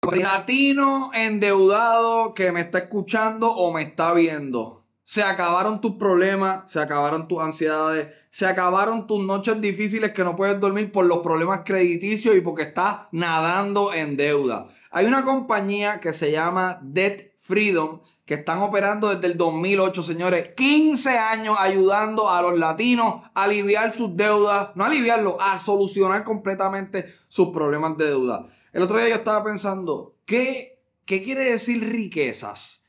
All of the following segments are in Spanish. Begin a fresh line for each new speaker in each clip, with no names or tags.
Pues Latino endeudado que me está escuchando o me está viendo. Se acabaron tus problemas, se acabaron tus ansiedades, se acabaron tus noches difíciles que no puedes dormir por los problemas crediticios y porque estás nadando en deuda. Hay una compañía que se llama Debt Freedom que están operando desde el 2008, señores. 15 años ayudando a los latinos a aliviar sus deudas, no aliviarlo, a solucionar completamente sus problemas de deuda. El otro día yo estaba pensando, ¿qué, qué quiere decir riquezas?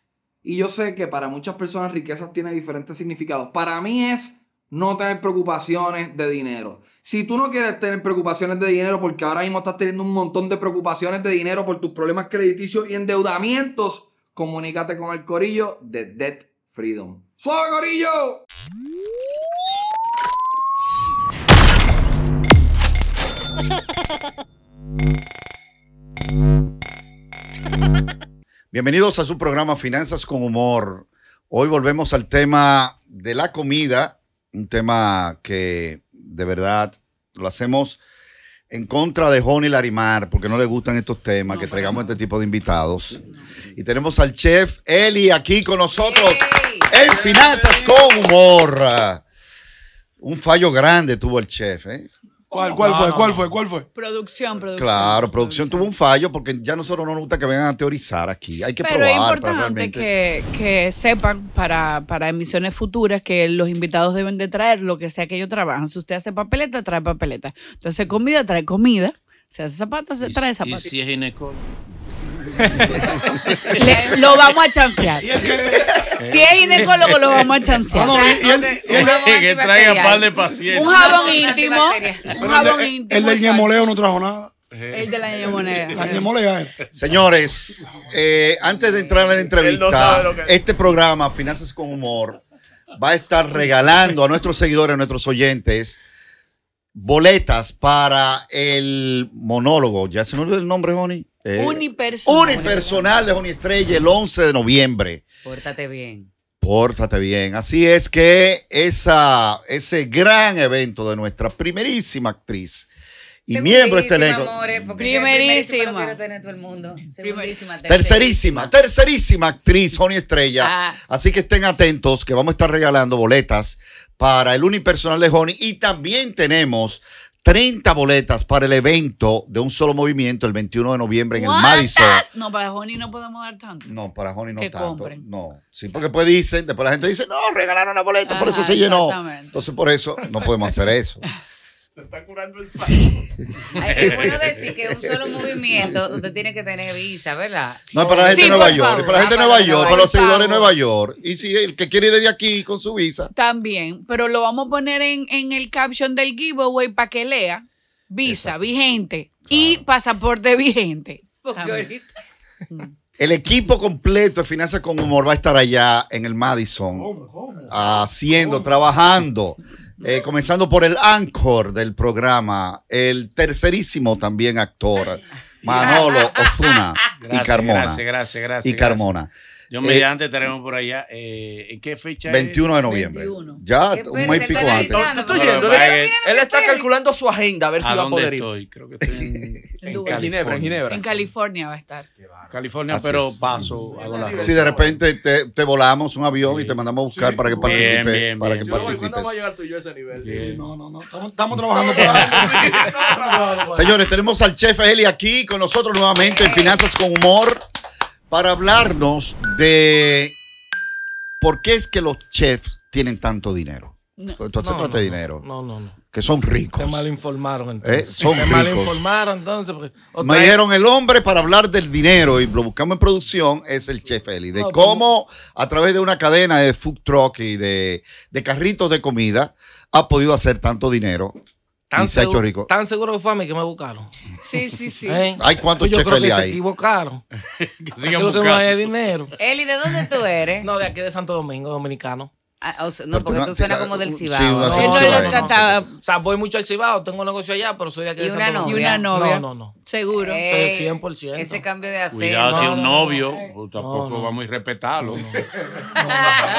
Y yo sé que para muchas personas riquezas tiene diferentes significados. Para mí es no tener preocupaciones de dinero. Si tú no quieres tener preocupaciones de dinero porque ahora mismo estás teniendo un montón de preocupaciones de dinero por tus problemas crediticios y endeudamientos, comunícate con el corillo
de Debt Freedom.
¡Suave corillo!
Bienvenidos a su programa Finanzas con Humor. Hoy volvemos al tema de la comida, un tema que de verdad lo hacemos en contra de Johnny Larimar, porque no le gustan estos temas, que traigamos este tipo de invitados. Y tenemos al chef Eli aquí con nosotros en Finanzas con Humor. Un fallo grande tuvo el chef, ¿eh? ¿Cuál, cuál, fue, ¿Cuál fue? ¿Cuál fue?
Producción, producción. Claro,
producción, tuvo un fallo porque ya nosotros no nos gusta que vengan a teorizar aquí. Hay que Pero probar. es importante que,
que, sepan para, emisiones futuras que los invitados deben de traer lo que sea que ellos trabajan. Si usted hace papeleta, trae papeleta. Usted hace comida, trae comida. Si hace zapatos, trae zapatos. ¿Y si
es ginecólogo?
lo vamos a chancear.
Si es ginecólogo,
lo vamos a chancear. que traiga un par de pacientes. Un jabón íntimo. Un jabón el, íntimo. El del ñemoleo
no trajo nada.
El de la
ñamolea
Señores, eh, antes de entrar en la entrevista, este programa, Finanzas con Humor, va a estar regalando a nuestros seguidores, a nuestros oyentes, boletas para el monólogo. ¿Ya se me olvidó el nombre, Joni? Eh, unipersonal. de de Estrella el 11 de noviembre.
Pórtate bien.
Pórtate bien. Así es que esa, ese gran evento de nuestra primerísima actriz y miembro de este elenco.
Primerísima.
Primerísima. Tercerísima. Tercerísima actriz, Joni Estrella. Ah. Así que estén atentos que vamos a estar regalando boletas para el unipersonal de Joni y también tenemos 30 boletas para el evento de un solo movimiento el 21 de noviembre en el Madison.
No, para Joni no podemos dar tanto.
No, para Johnny no que tanto. Compren. No, sí, porque después dicen, después la gente dice, no, regalaron la boleta, por eso se llenó. Entonces, por eso no podemos hacer eso.
Se está curando el sí es bueno decir que un solo movimiento usted tiene que tener visa, ¿verdad? No, para la gente de Nueva York, para la gente de ah, Nueva York, para los
seguidores de Nueva York. Y si el que quiere ir desde aquí con su visa.
También, pero lo vamos a poner en, en el caption del giveaway para que lea visa vigente y pasaporte vigente. Porque
ahorita.
Mm. El equipo completo de Finanzas con Humor va a estar allá en el Madison, haciendo, trabajando. Eh, comenzando por el anchor del programa, el tercerísimo también actor, Manolo Ozuna y Carmona. Gracias,
gracias, Y Carmona. Yo eh, mediante tenemos por allá. Eh, ¿En qué fecha? 21 de noviembre.
Ya, un mes y pico antes.
Él, está calculando su agenda a ver si va a poder ir. Estoy? Creo que estoy en, Ginebra, en Ginebra. En
California va a estar.
California, pero paso. hago la
si de repente te, volamos un avión y te mandamos a buscar para que participes. para que ¿Cuándo
va a llegar tú y yo a ese nivel? no, no, no. Estamos, trabajando para
Señores, tenemos al chef Eli aquí con nosotros nuevamente en Finanzas con Humor para hablarnos de por qué es que los chefs tienen tanto dinero.
No, entonces no, no, dinero.
Que son ricos. Eh, Te mal informaron
entonces. mal informaron entonces. Me dijeron
el hombre para hablar del dinero y lo buscamos en producción, es el chef Eli. De cómo a través de una cadena de food truck y de, de carritos de comida ha podido hacer tanto dinero Tan seguro,
que fue a mí que me buscaron. Sí, sí, sí. ¿Eh? Hay cuántos pues Se equivocaron. que sigan Que no hay dinero. Eli, ¿de dónde tú eres? No, de aquí de Santo Domingo, dominicano. Ah, no, porque tú suena como del uh, Cibao. Sí, no, o sea, voy mucho al Cibao, tengo negocio allá, pero soy de aquí Y una novia. No, no, no. Seguro. soy 100%. Eh, ese cambio de acento. Cuidado si un novio,
pues, tampoco vamos a ir No,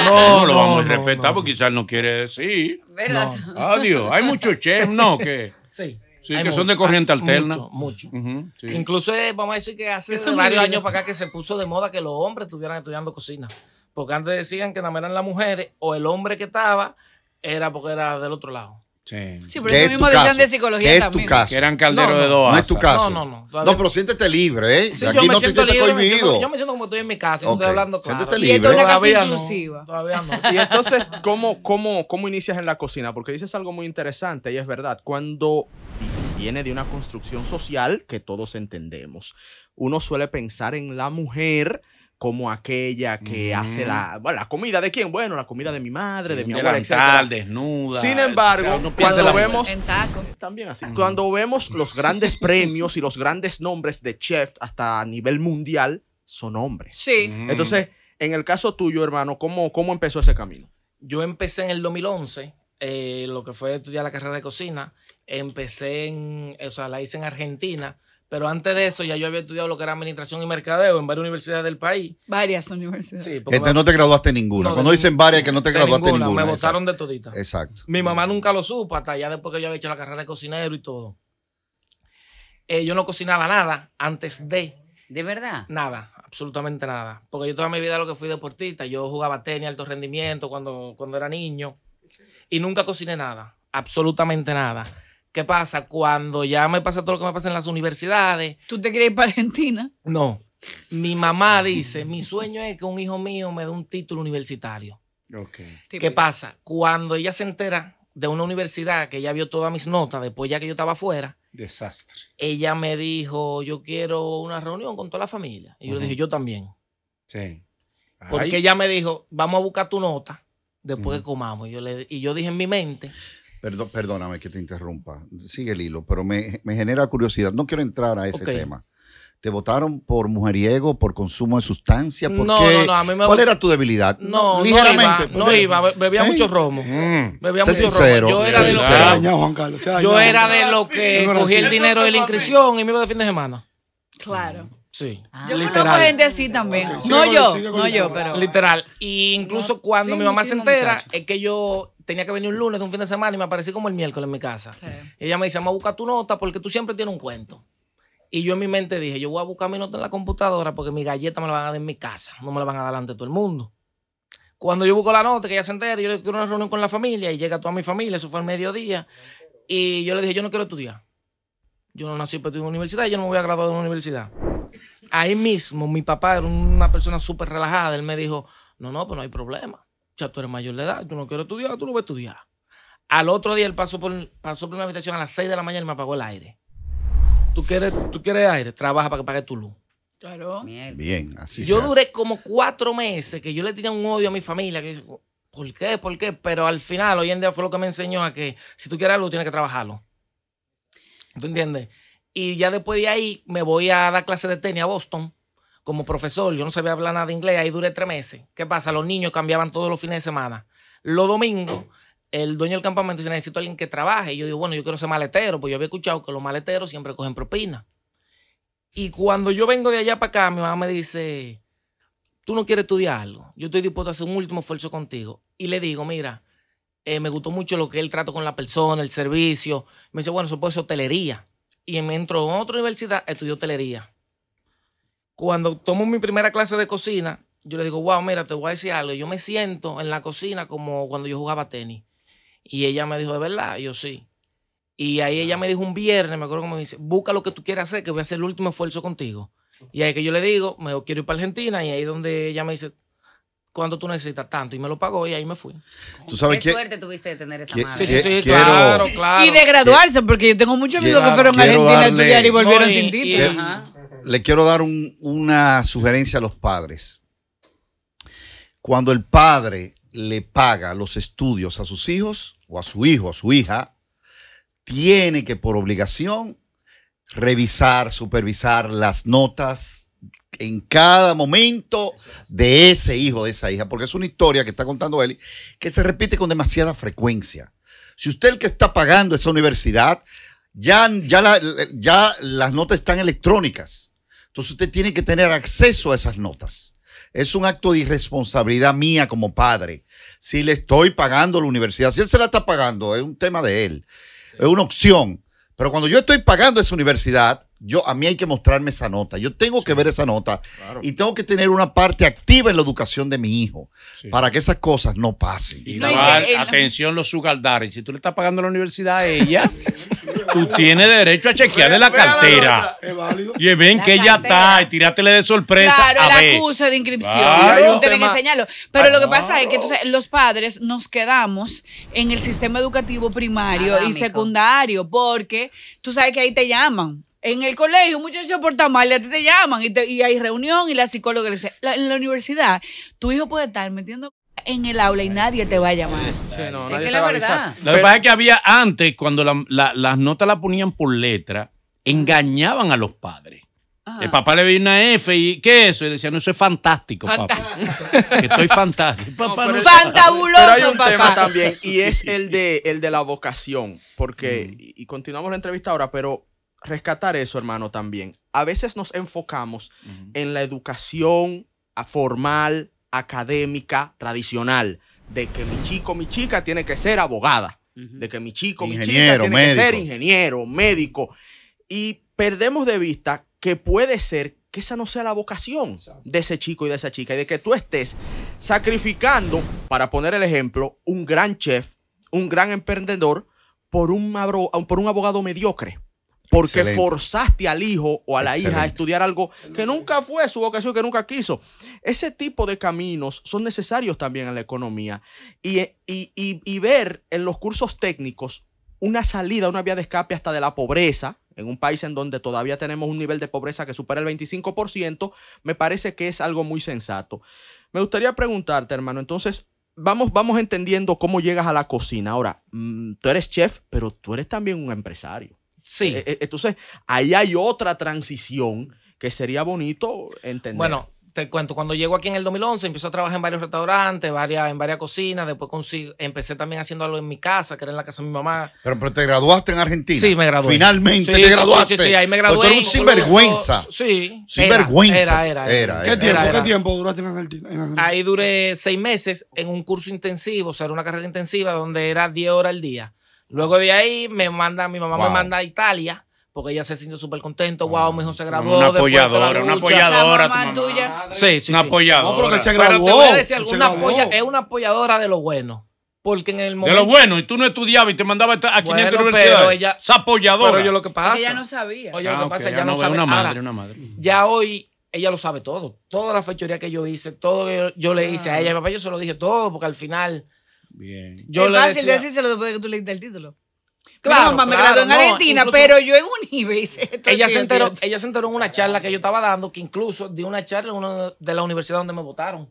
no, lo vamos a respetar porque quizás no quiere decir. ¿Verdad? Adiós. Hay muchos chefs, ¿no? que
Sí. Sí, que son de corriente alterna. Mucho, mucho. Incluso, eh, vamos a decir que hace varios años para acá que se puso de moda que los hombres estuvieran estudiando cocina. Porque antes decían que no eran las mujeres o el hombre que estaba era porque era del otro lado.
Sí, sí pero eso mismo decían de
psicología. también. Que eran calderos de dos. No es tu caso. No, no, no. No,
pero siéntete libre, ¿eh? Aquí yo no me siento
te libre, me Yo me siento como estoy en mi casa, okay. estoy hablando todo Siéntete libre. Y es una casa todavía inclusiva. todavía no. Y entonces,
¿cómo, cómo, ¿cómo inicias en la cocina? Porque dices algo muy interesante y es verdad. Cuando viene de una construcción social que todos entendemos, uno suele pensar en la mujer como aquella que hace mm. la, comida de quién? Bueno, la comida de mi madre, de mi abuela, etc. desnuda. Sin embargo, cuando vemos en también Cuando vemos los grandes premios y los grandes nombres de chef hasta a nivel mundial son hombres. Sí. Mm. Entonces, en el caso tuyo, hermano, ¿cómo cómo empezó ese camino?
Yo empecé en el 2011, eh, lo que fue estudiar la carrera de cocina, empecé en, o sea, la hice en Argentina pero antes de eso, ya yo había estudiado lo que era administración y mercadeo en varias universidades del país. Varias universidades. Sí, porque este, no te
graduaste ninguna. Cuando dicen varias, que no te graduaste ninguna. Me votaron de todita. Exacto.
Mi mamá nunca lo supo hasta ya después que yo había hecho la carrera de cocinero y todo. Eh, yo no cocinaba nada antes de. ¿De verdad? Nada, absolutamente nada. Porque yo toda mi vida lo que fui deportista, yo jugaba tenis, alto rendimiento cuando, cuando era niño. Y nunca cociné nada, absolutamente nada. ¿Qué pasa? Cuando ya me pasa todo lo que me pasa en las universidades. ¿Tú te quieres ir para Argentina? No. Mi mamá dice, mi sueño es que un hijo mío me dé un título universitario. Okay. ¿Qué pues. pasa? Cuando ella se entera de una universidad que ella vio todas mis notas, después ya que yo estaba afuera. Desastre. Ella me dijo, yo quiero una reunión con toda la familia. Y yo le dije, yo también. Sí. Porque ella me dijo, vamos a buscar tu nota después que comamos. y yo dije en mi mente, perdóname que te interrumpa.
Sigue el hilo, pero me, genera curiosidad. No quiero entrar a ese tema. ¿Te votaron por mujeriego, por consumo de sustancia? ¿Por no, a ¿Cuál era tu debilidad? No, ligeramente. No iba, no
iba. bebía ¿Eh? mucho romo. Mm. Bebía mucho sincero, Yo era de lo que, yo era de que cogí el dinero de la inscripción y me iba de fin de semana. Claro. Sí. Ah. yo literal. gente
así también. no yo, no yo, pero.
Literal. Y e incluso cuando mi mamá se entera, es que yo tenía que venir un lunes de un fin de semana y me aparecí como el miércoles en mi casa. ella me dice, vamos a buscar tu nota porque tú siempre tienes un cuento. Y yo en mi mente dije, yo voy a buscar mi nota en la computadora porque mi galleta me la van a dar en mi casa, no me la van a dar ante todo el mundo. Cuando yo busco la nota, que ella se entera, yo le quiero una reunión con la familia y llega toda mi familia, eso fue al mediodía. Y yo le dije, yo no quiero estudiar. Yo no nací para estoy en una universidad y yo no me voy a graduar de una universidad. Ahí mismo, mi papá era una persona súper relajada. Él me dijo, no, no, pues no hay problema tú eres mayor de edad, tú no quiero estudiar, tú no vas a estudiar. Al otro día él pasó por, pasó por mi habitación a las 6 de la mañana y me apagó el aire. ¿Tú quieres, tú quieres aire? Trabaja para que pague tu luz. Claro. Bien, así Yo duré como cuatro meses que yo le tenía un odio a mi familia. Que, ¿Por qué? ¿Por qué? Pero al final, hoy en día fue lo que me enseñó a que si tú quieres luz, tienes que trabajarlo. ¿Tú entiendes? Y ya después de ahí me voy a dar clase de tenis a Boston como profesor, yo no sabía hablar nada de inglés, ahí duré tres meses. ¿Qué pasa? Los niños cambiaban todos los fines de semana. Los domingos, el dueño del campamento dice, necesito alguien que trabaje. Y yo digo, bueno, yo quiero ser maletero, pues yo había escuchado que los maleteros siempre cogen propina. Y cuando yo vengo de allá para acá, mi mamá me dice, tú no quieres estudiar algo, yo estoy dispuesto a hacer un último esfuerzo contigo. Y le digo, mira, eh, me gustó mucho lo que él trata trato con la persona, el servicio. Me dice, bueno, eso puede ser hotelería. Y me entro en otra universidad, estudió hotelería. Cuando tomo mi primera clase de cocina, yo le digo, wow, mira, te voy a decir algo. Yo me siento en la cocina como cuando yo jugaba tenis. Y ella me dijo, ¿de verdad? yo sí. Y ahí ella ah. me dijo un viernes, me acuerdo que me dice, busca lo que tú quieras hacer, que voy a hacer el último esfuerzo contigo. Y ahí que yo le digo, me quiero ir para Argentina. Y ahí donde ella me dice, cuando tú necesitas tanto y me lo pagó y ahí me fui.
¿Tú sabes Qué suerte
tuviste de tener esa madre. Sí, sí, sí, claro, claro. Y de graduarse, porque
yo tengo muchos
amigos que fueron a Argentina a estudiar
y volvieron sin título.
Le quiero dar un, una sugerencia a los padres. Cuando el padre le paga los estudios a sus hijos o a su hijo, a su hija, tiene que por obligación revisar, supervisar las notas, en cada momento de ese hijo, de esa hija, porque es una historia que está contando él que se repite con demasiada frecuencia. Si usted el que está pagando esa universidad, ya, ya, ya las notas están electrónicas. Entonces usted tiene que tener acceso a esas notas. Es un acto de irresponsabilidad mía como padre. Si le estoy pagando la universidad, si él se la está pagando, es un tema de él, es una opción. Pero cuando yo estoy pagando esa universidad, yo, a mí hay que mostrarme esa nota. Yo tengo que ver esa nota y tengo que tener una parte activa en la educación de mi hijo para que esas cosas no
pasen. Y no, atención los sugardares. Si tú le estás pagando la universidad a ella, Tú tienes derecho a chequearle la cartera. Y ven que ya está y tíratele de sorpresa. Claro, el de inscripción. que
Pero lo que pasa es que los padres nos quedamos en el sistema educativo primario y secundario, porque tú sabes que ahí te llaman. En el colegio, muchos se mal, te llaman y, hay reunión y la psicóloga le dice, en la universidad, tu hijo puede estar metiendo en el aula y nadie te va a llamar. que
la verdad. Lo que pasa es que había antes, cuando las notas las ponían por letra, ah. engañaban a los padres. Ah. El papá le veía una F y ¿qué es eso? Y decía, no, eso es fantástico, papá. Estoy fantástico.
Papá, Fantabuloso, también y es el de, el de la vocación, porque, mm. y continuamos la entrevista ahora, pero rescatar eso, hermano, también. A veces nos enfocamos en la educación formal, académica tradicional, de que mi chico, mi chica tiene que ser abogada, de que mi chico, mi chica tiene que ser ingeniero, médico. Y perdemos de vista que puede ser que esa no sea la vocación de ese chico y de esa chica, y de que tú estés sacrificando, para poner el ejemplo, un gran chef, un gran emprendedor por un, por un abogado mediocre porque forzaste al hijo o a la hija a estudiar algo que nunca fue su vocación, que nunca quiso. Ese tipo de caminos son necesarios también en la economía y, ver en los cursos técnicos una salida, una vía de escape hasta de la pobreza, en un país en donde todavía tenemos un nivel de pobreza que supera el 25%, me parece que es algo muy sensato. Me gustaría preguntarte, hermano, entonces, vamos, vamos entendiendo cómo llegas a la cocina. Ahora, mm, tú eres chef, pero tú eres también un empresario. Sí. Eh, eh, entonces, ahí hay otra transición que sería bonito entender. Bueno,
te cuento, cuando llego aquí en el 2011, Empecé a trabajar en varios restaurantes, en varias cocinas, después consigo, empecé también haciendo algo en mi casa, que era en la casa de mi mamá.
Pero, pero te graduaste en Argentina. Sí, me gradué. Finalmente te graduaste. Sí, sí, ahí me gradué. Pero era un sinvergüenza.
Sí. Sinvergüenza. Era, ¿Qué, tiempo, ¿Qué tiempo duraste en Argentina? Ahí duré seis meses en un curso intensivo, o sea, era una carrera intensiva donde era 10 horas al día. Luego de ahí me manda, mi mamá me manda a Italia porque ella se sintió súper contento. Wow, mi hijo se graduó. Una apoyadora, una apoyadora.
Sí, sí. Una apoyadora. No, porque se graduó. te es
una apoyadora de lo bueno. Porque en el momento. De lo bueno,
y tú no estudiabas y te mandaba a 500 bueno, universidades. Ella, apoyadora. Pero yo lo que pasa. ella no sabía. Oye, lo que ah, pasa, ella no, no sabía. Una madre, una madre.
Ya hoy ella lo sabe todo. Toda la fechoría que yo hice, todo que yo, le hice a ah. ella. Mi papá, yo se lo dije todo, porque al final Bien. Yo es fácil decía... decírselo
después de que tú leíste el título.
Claro, mamá, me gradué en Argentina, pero yo en un
hice ella, se enteró,
ella se enteró en una charla que yo estaba dando, que incluso di una charla en una de la universidad donde me votaron.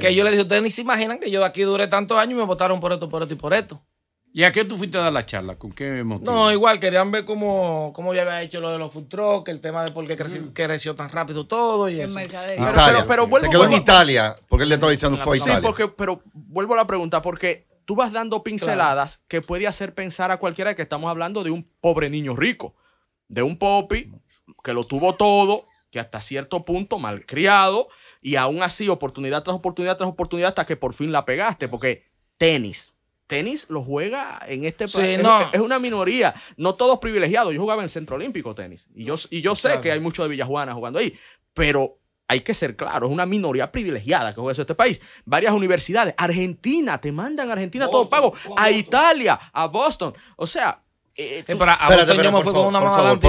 Que yo le dije, ustedes ni se imaginan que yo de aquí duré tantos años y me votaron por esto, por esto y por esto. ¿Y a qué tú fuiste a dar la charla? ¿Con qué motivo? No, igual, querían ver cómo, cómo había hecho lo de los food que el tema de por qué creció, tan rápido todo y eso. Pero, pero, Se quedó en
Italia, porque él le estaba diciendo fue a Italia. Sí,
porque, pero
vuelvo a la pregunta, porque tú vas dando pinceladas que puede hacer pensar a cualquiera que estamos hablando de un pobre niño rico, de un popi que lo tuvo todo, que hasta cierto punto malcriado y aún así oportunidad tras oportunidad tras oportunidad hasta que por fin la pegaste, porque tenis tenis lo juega en este país. Es, una minoría. No todos privilegiados. Yo jugaba en el Centro Olímpico tenis. Y yo, y yo sé que hay muchos de Villajuana jugando ahí. Pero hay que ser claro, es una minoría privilegiada que juega eso este país. Varias universidades, Argentina, te mandan a Argentina todo pago, a Italia, a Boston. O sea, espérate,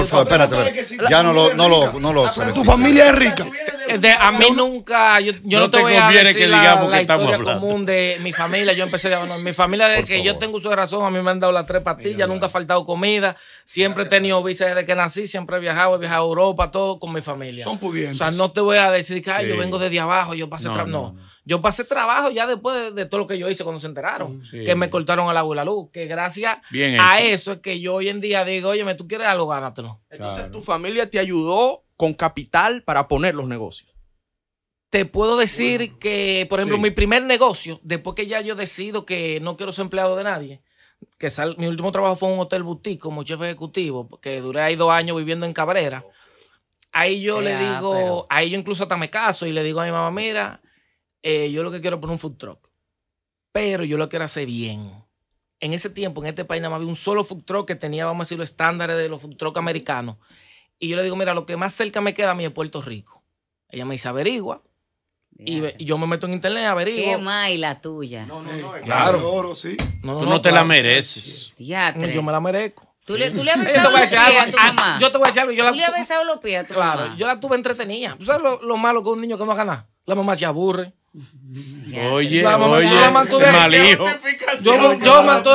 espérate, espérate, Ya no lo, no lo, no lo. Tu
familia es rica. Eh, a mí nunca, yo, no, te voy a decir que digamos la, que estamos historia hablando. común de mi familia. Yo empecé, mi familia de que yo tengo uso de razón, a mí me han dado las tres pastillas, nunca ha faltado comida, siempre he tenido visa desde que nací, siempre he viajado, he viajado a Europa, todo con mi familia. Son pudientes. O sea, no te voy a decir que yo vengo desde abajo, yo pasé atrás, no. Yo pasé trabajo ya después de, todo lo que yo hice cuando se enteraron, mm, que me cortaron a agua y la luz, que gracias a eso es que yo hoy en día digo, oye, tú quieres algo, gánatelo. Entonces tu familia te ayudó
con capital para poner los negocios.
Te puedo decir que, por ejemplo, mi primer negocio, después que ya yo decido que no quiero ser empleado de nadie, que mi último trabajo fue en un hotel boutique como jefe ejecutivo, que duré ahí dos años viviendo en Cabrera. Ahí yo le digo, ahí yo incluso hasta me caso y le digo a mi mamá, mira, eh, yo lo que quiero es poner un food truck, pero yo lo quiero hacer bien. En ese tiempo, en este país, nada más había un solo food truck que tenía, vamos a decir, los estándares de los food truck americanos. Y yo le digo, mira, lo que más cerca me queda a mí es Puerto Rico. Ella me dice, averigua. Y, yo me meto en internet, averiguo. ¿Qué
más y la tuya? No, no, no. Eh,
claro. Oro, sí.
Tú no, te la mereces.
Yo me la merezco. Tú le, tú le has besado los pies a tu ah, mamá. Yo te voy a decir algo. Yo tú la, le has besado los pies a claro, yo la tuve entretenida. ¿Tú sabes lo, malo que un niño que no ganar. La mamá se aburre. Oye, oye, yo mantuve,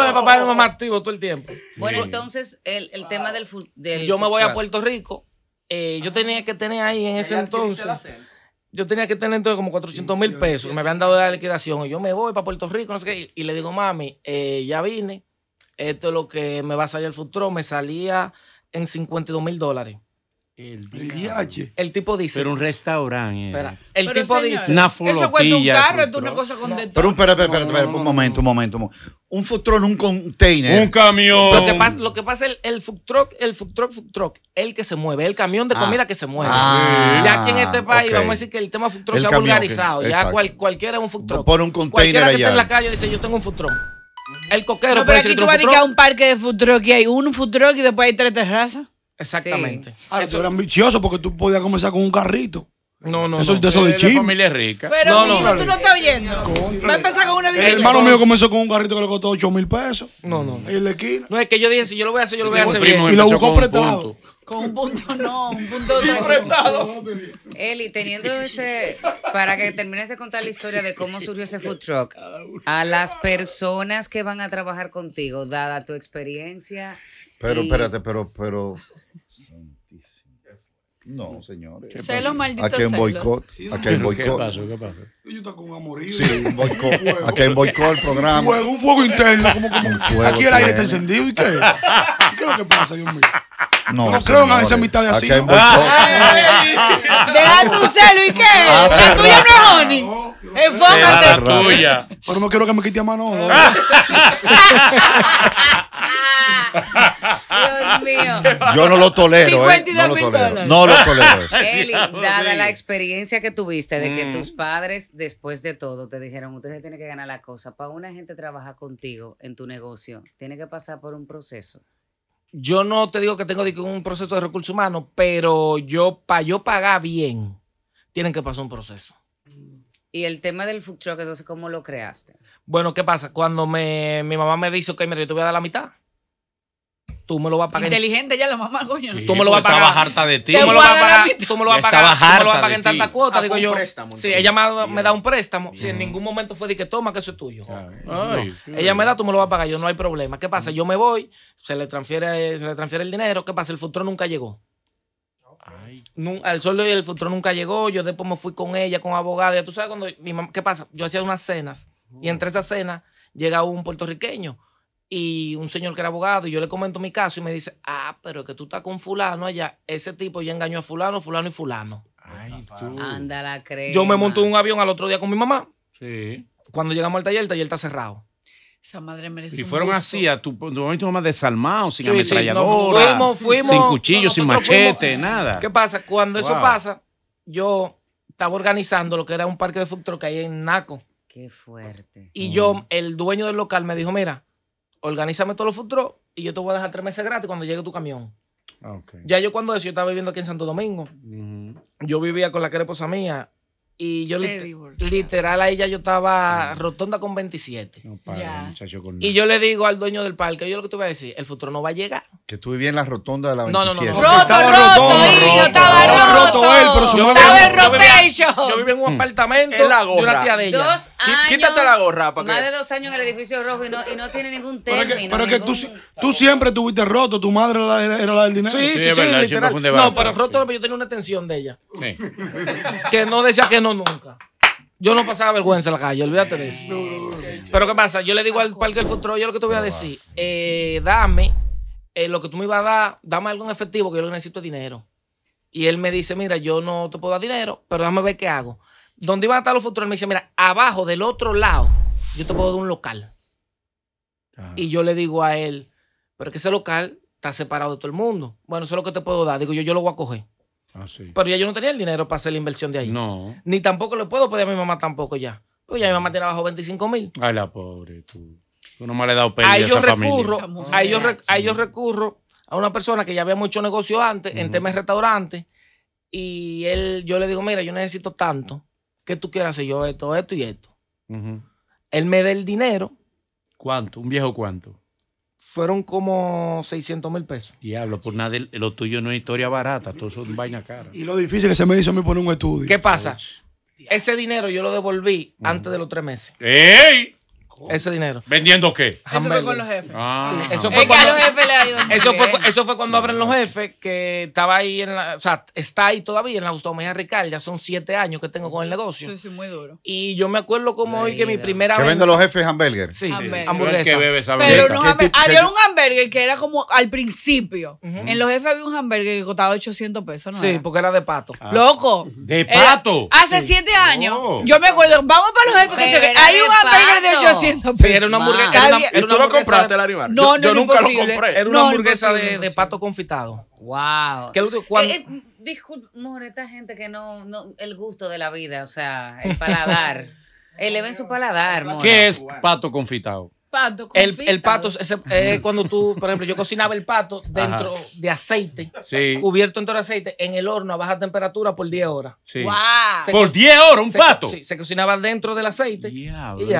mi papá y mi mamá activo todo el tiempo. Bueno,
entonces el, tema del, Yo me voy a Puerto
Rico. Eh, yo tenía que tener ahí en ese entonces. Yo tenía que tener entonces como 400 mil pesos. que Me habían dado de la liquidación. Y yo me voy para Puerto Rico, Y, le digo, mami, eh, ya vine. Esto es lo que me va a salir el futuro. Me salía en 52 mil dólares. El, El tipo dice. Pero un restaurante. Espera. El tipo dice. Una eso cuesta un carro, es una cosa con Pero
un, momento, un momento, un futrón Un container. Un camión. Lo que pasa,
lo que pasa el, el truck, el food truck, truck, el que se mueve, el camión de ah. comida que se mueve. Ah, ya aquí en este país, vamos a decir que el tema food truck se ha vulgarizado. ya cualquiera es un food truck. Por un container cualquiera que Está en la calle dice, yo tengo un food truck. El coquero. pero aquí tú vas a dedicar a un parque de food truck y hay un
food truck y después hay tres terrazas.
Exactamente. Ah, eso era ambicioso porque tú podías comenzar con un carrito. No, no, eso, no. Eh, de eso de familia rica.
Pero no, no, tú
no estás oyendo. Va a empezar con una bicicleta. El hermano mío comenzó
con un carrito que le costó 8 mil pesos. No, no.
En la esquina. No, es que yo dije, si yo lo voy a hacer, yo lo voy a hacer bien. Y lo buscó prestado. Con un punto no, un punto no. prestado.
Eli, teniendo ese, para que termines de contar la historia de cómo surgió ese food truck, a las personas que van a trabajar contigo, dada tu experiencia.
Pero espérate, pero, pero no, señores. Aquí hay un boicot. Aquí hay un boicot. ¿Qué pasó? ¿Qué pasó? Yo tengo un amorío. Sí, un boicot. Aquí hay un boicot el programa. Un fuego,
interno. Como, como, fuego aquí el aire está encendido. ¿Y qué? qué es lo que pasa, Dios mío?
No, no creo en esa mitad de así. ¿no?
Deja tu celo y qué. Ah, la tuya no es Enfócate. tuya. Pero no quiero que me quite a mano.
Dios mío. Yo no lo tolero. ¿eh? no, lo tolero. no lo dada la experiencia que tuviste de que mm. tus padres, después de todo, te dijeron, usted tiene que ganar la cosa. Para una gente trabajar contigo en tu negocio, tiene que pasar por un proceso.
Yo no te digo que tengo un proceso de recursos humanos, pero yo, para yo pagar bien, tienen que pasar un proceso.
Y el tema del food truck, entonces, ¿cómo lo creaste?
Bueno, ¿qué pasa? Cuando mi mamá me dice, ok, mira, yo te voy a dar la mitad tú me lo vas a pagar.
Inteligente ya la mamá, coño. tú me
lo vas a pagar. Estaba
harta de ti. Tú me lo vas a pagar. Tú me lo vas a pagar. Tú me lo vas a pagar en tanta
cuota. Ah, digo yo. sí, ella me, da un préstamo. Si en mm. ningún momento fue de que toma, que eso es tuyo. Ella me da, tú me lo vas a pagar. Yo no hay problema. ¿Qué pasa? Yo me voy, se le transfiere, el dinero. ¿Qué pasa? El futuro nunca llegó. Al sol y el futuro nunca llegó. Yo después me fui con ella, con abogada. tú sabes cuando mi mamá, ¿qué pasa? Yo hacía unas cenas. Y entre esas cenas llega un puertorriqueño y un señor que era abogado, y yo le comento mi caso y me dice, ah, pero que tú estás con fulano allá, ese tipo ya engañó a fulano, fulano y fulano. Ay, tú. Anda la Yo me monté un avión al otro día con mi mamá. Sí. Cuando llegamos al taller, el taller está cerrado. Esa madre merece Y fueron así, a
tu, momento, mamá desalmado sin ametralladora, fuimos, fuimos, sin cuchillo, sin machete, nada. ¿Qué
pasa? Cuando eso pasa, yo estaba organizando lo que era un parque de fútbol que hay en Naco. Qué
fuerte. Y yo,
el dueño del local me dijo, mira, organízame todos los futuros y yo te voy a dejar tres meses gratis cuando llegue tu camión. Ah, ya yo cuando eso, yo estaba viviendo aquí en Santo Domingo. Yo vivía con la que mía y yo literal ahí ya yo estaba rotonda con 27. No, muchacho, y yo le digo al dueño del parque, yo lo que te voy a decir, el futuro no va a llegar.
Que tú vivías en la rotonda de la 27. No, no, no. no. Roto, estaba roto, estaba roto. yo
estaba en rotation. Yo vivía en un mm. apartamento en la tía de ella. Dos años, Quítate la gorra. Para más de dos años en el edificio rojo y no, y no tiene ningún término. Pero que, que tú,
tú, siempre estuviste roto, tu madre era la, del dinero. Sí, sí, sí, literal. No, pero
roto, yo tenía una tensión de ella. Que no decía que no nunca. Yo no pasaba vergüenza en la calle, olvídate de eso. Pero ¿qué pasa? Yo le digo al Parque del Futuro, yo lo que te voy a decir, eh, dame eh, lo que tú me ibas a dar, dame algo en efectivo, que yo lo necesito dinero. Y él me dice, mira, yo no te puedo dar dinero, pero dame ver qué hago. Donde iban a estar los futuros, me dice, mira, abajo del otro lado, yo te puedo dar un local. Ah. Y yo le digo a él, pero que ese local está separado de todo el mundo. Bueno, eso es lo que te puedo dar. Digo, yo, yo lo voy a coger. Ah, Pero ya yo no tenía el dinero para hacer la inversión de ahí. No. Ni tampoco le puedo pedir a mi mamá tampoco ya. Porque ya mi mamá tiene abajo 25 mil.
Ay, la pobre, tú. Tú no me le has dado pena a, esa recurro, familia. A ellos,
recurro a una persona que ya había mucho negocio antes en temas de restaurantes. Y él, yo le digo, mira, yo necesito tanto. que tú quieras hacer yo esto, esto y esto? Él me da el dinero.
¿Cuánto? ¿Un viejo cuánto?
fueron como 600 mil pesos.
Diablo, por nada, lo tuyo no es historia barata, todo eso es vaina cara. Y
lo difícil que se me hizo a mí
poner un estudio. ¿Qué pasa?
Ese dinero yo lo devolví mm. antes de los tres meses.
¡Ey! Ese dinero. ¿Vendiendo qué? Eso fue con los jefes. Ah. eso, fue
cuando, eso, fue, cuando abren los jefes, que estaba ahí, en la, o sea, está ahí todavía en la Gustavo Mejía Rical. Ya son siete años que tengo con el negocio. Sí, sí, muy duro. Y yo me acuerdo como hoy que mi primera vez. ¿Que venden los jefes hamburger? Sí, hamburguesa.
Pero había
un hamburger que era como al
principio. En los jefes había un hamburger que costaba 800 pesos. ¿no sí,
porque era de pato. Ah. Loco. ¿De pato? hace siete
años. Oh. Yo me acuerdo, vamos para los jefes. Que se, hay un hamburger de
800 Sí, era una hamburguesa. Era una, ¿Tú lo compraste, de... Larry No, no, yo, nunca lo compré. Era una hamburguesa de, de, pato confitado. Wow. ¿Qué, cuando...
eh, eh esta gente que no, no, el gusto de la vida, o sea, el paladar. Eleven su paladar, more. ¿Qué es
pato confitado?
Pato, el, el, pato es eh, cuando tú, por ejemplo, yo cocinaba el pato dentro de aceite, cubierto en de aceite, en el horno a baja temperatura por 10 horas. ¿Por 10 horas un pato? Sí, se cocinaba dentro del aceite. y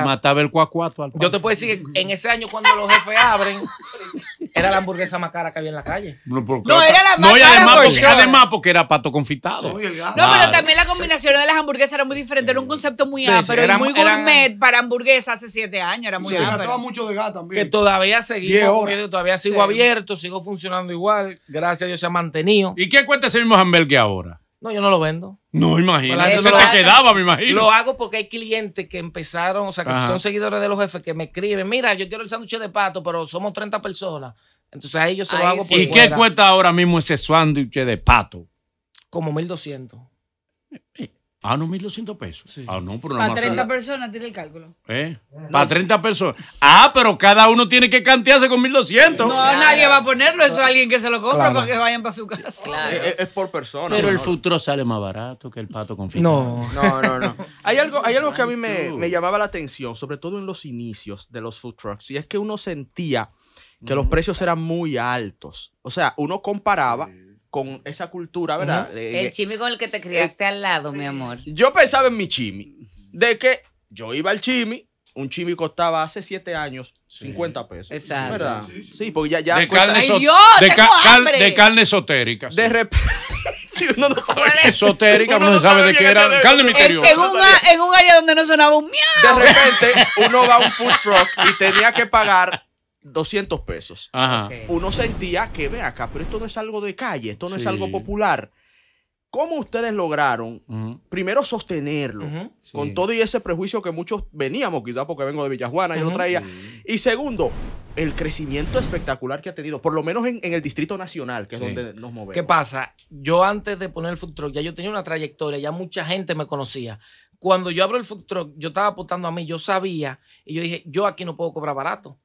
mataba el cuacuato al pato. Yo te
puedo decir que en ese año cuando los jefes abren, era la hamburguesa más cara que había en la calle.
No, era la más no, cara. Además porque, además porque, era pato confitado. no,
pero
también
la combinación de las hamburguesas era muy diferente, era un concepto muy amplio, y muy gourmet para hamburguesas hace 7 años, era muy amplio mucho de gas también. Que
todavía seguimos, todavía sigo abierto, sigo funcionando igual. Gracias a Dios se ha mantenido. ¿Y qué cuesta ese mismo que ahora? No, yo no lo vendo. No,
imagínate. Se te quedaba, me imagino. Lo hago
porque hay clientes que empezaron, o sea, que son seguidores de los jefes, que me escriben, mira, yo quiero el sándwich de pato, pero somos 30 personas. Entonces a ellos se lo hago ¿Y qué
cuesta ahora mismo ese sándwich de pato? Como 1200. Ah, no, 1.200 pesos. Ah, no, Para 30
personas tiene el cálculo.
¿Eh? Ah, para 30 personas. Ah, pero cada uno tiene que cantearse con 1.200. No, nadie
va a ponerlo. Eso es alguien que se lo compra para que vayan para su casa. Claro. Es,
por persona. Pero el
futuro sale más barato
que el pato con No, no, no. no. hay, algo, hay algo que a mí me, me llamaba la atención, sobre todo en los inicios de los food trucks, y es que uno sentía que los precios eran muy altos. O sea, uno comparaba con esa cultura, ¿verdad? el
chimi con el que te criaste
al lado, mi amor. Yo pensaba en mi chimi, de que yo iba al chimi, un chimi costaba hace siete años 50 pesos. Exacto. ¿Verdad? Sí, porque ya, ya. De, carne, de, carne
esotérica. De
repente. si uno no sabe. esotérica, uno, no sabe de qué era. Carne misteriosa. En, un,
en, un, área donde no sonaba un
miau. De repente, uno va a un food truck y tenía que pagar 200 pesos. Uno sentía que, ve acá, pero esto no es algo de calle, esto no es algo popular. ¿Cómo ustedes lograron primero sostenerlo con todo y ese prejuicio que muchos veníamos, quizás porque vengo de Villajuana, y yo lo traía? Y segundo, el crecimiento espectacular que ha tenido, por lo menos en, el Distrito Nacional, que es donde
nos movemos. ¿Qué pasa? Yo antes de poner el food truck, ya yo tenía una trayectoria, ya mucha gente me conocía. Cuando yo abro el food truck, yo estaba apuntando a mí, yo sabía, y yo dije, yo aquí no puedo cobrar barato.